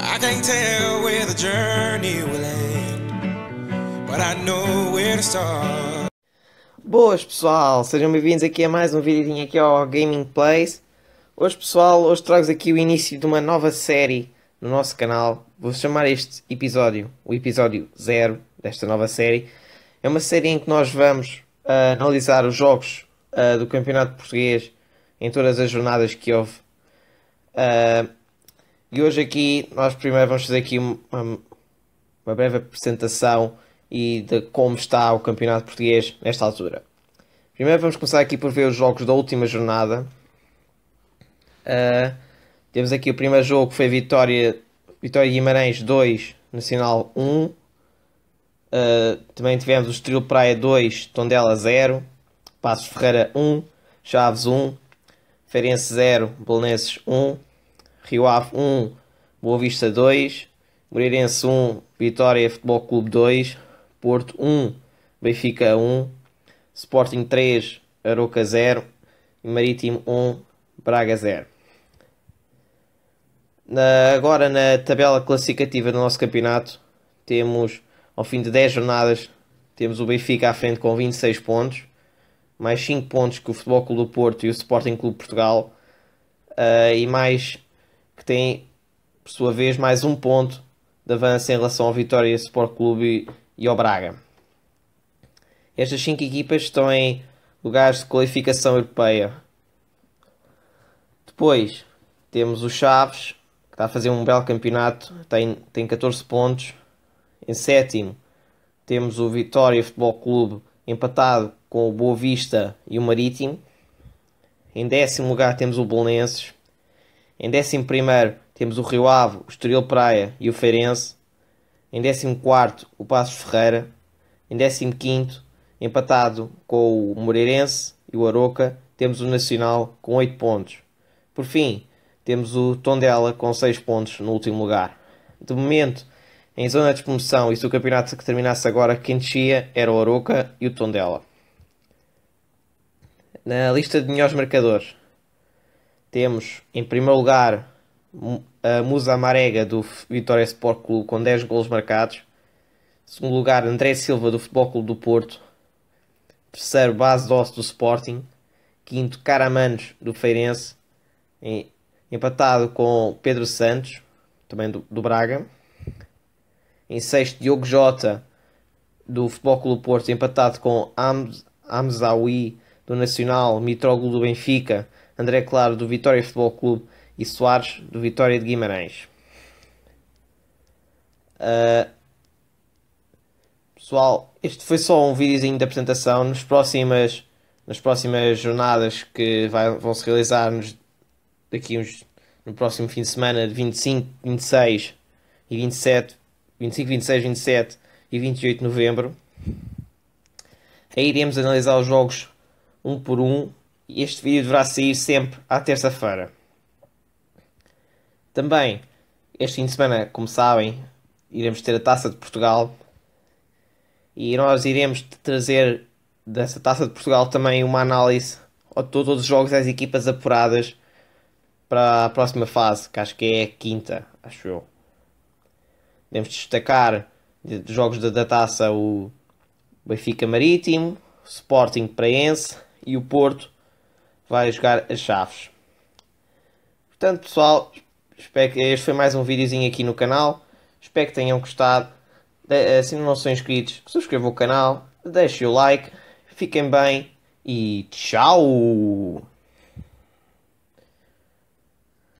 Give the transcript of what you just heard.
I can't tell where the journey will end, but I know where to start. Boas pessoal, sejam bem-vindos aqui a mais um videozinho aqui ao Gaming Plays. Hoje pessoal, hoje trago aqui o início de uma nova série no nosso canal. Vou chamar este episódio, o episódio 0 desta nova série. É uma série em que nós vamos uh, analisar os jogos uh, do Campeonato Português em todas as jornadas que houve. Uh, e hoje aqui nós primeiro vamos fazer aqui uma, uma breve apresentação e de como está o campeonato português nesta altura. Primeiro vamos começar aqui por ver os jogos da última jornada. Uh, temos aqui o primeiro jogo que foi Vitória, Vitória Guimarães 2, Nacional 1. Uh, ah, também tivemos o Estoril Praia 2, Tondela 0, Passos Ferreira 1, Chaves 1, Feirense 0, Bolonenses 1, Rio Ave 1, Boa Vista 2, Moreirense 1, Vitória Futebol Clube 2, Porto 1, Benfica 1, Sporting 3, Aroca 0, Marítimo 1, Braga 0. Na, agora na tabela classificativa do nosso campeonato, temos ao fim de 10 jornadas, temos o Benfica à frente com 26 pontos, mais 5 pontos que o Futebol Clube do Porto e o Sporting Clube Portugal, uh, e mais que tem, por sua vez, mais um ponto de avanço em relação ao Vitória Sport Clube e ao Braga. Estas cinco equipas estão em lugares de qualificação europeia. Depois temos o Chaves, que está a fazer um belo campeonato, tem, tem 14 pontos. Em sétimo temos o Vitória Futebol Clube empatado com o Boa Vista e o Marítimo. Em décimo lugar temos o Bolenses, em 11 temos o Rio Ave, o Estoril Praia e o Feirense. Em 14 o Passos Ferreira. Em 15 empatado com o Moreirense e o Aroca, temos o Nacional com 8 pontos. Por fim, temos o Tondela com 6 pontos no último lugar. De momento, em zona de promoção, e se o campeonato que terminasse agora, quem descia era o Aroca e o Tondela. Na lista de melhores marcadores, temos, em primeiro lugar, a Musa Marega do Vitória Sport Clube com 10 gols marcados. Em segundo lugar, André Silva do Futebol Clube do Porto. Terceiro, Base Doce do Sporting. Quinto, Caramanos do Feirense. Empatado com Pedro Santos, também do, do Braga. Em sexto, Diogo Jota do Futebol Clube do Porto, empatado com Am Amzawi do Nacional, Mitroglou do Benfica, André Claro do Vitória Futebol Clube e Soares do Vitória de Guimarães. Uh, pessoal, este foi só um videozinho de apresentação. Nos próximas, nas próximas jornadas que vai, vão se realizar nos, daqui uns, no próximo fim de semana de 25, 26 e 27, 25, 26, 27 e 28 de novembro. Aí iremos analisar os jogos um por um este vídeo deverá sair sempre à terça-feira. Também, este fim de semana, como sabem, iremos ter a Taça de Portugal. E nós iremos trazer dessa Taça de Portugal também uma análise a todos os jogos das equipas apuradas para a próxima fase, que acho que é a quinta, acho eu. Devemos destacar dos jogos da, da taça o Benfica Marítimo, Sporting Praense e o Porto, vai jogar as chaves. Portanto, pessoal, espero que este foi mais um videozinho aqui no canal. Espero que tenham gostado. Eh, se não são inscritos, subscrevam o canal, deixem o like, fiquem bem e tchau!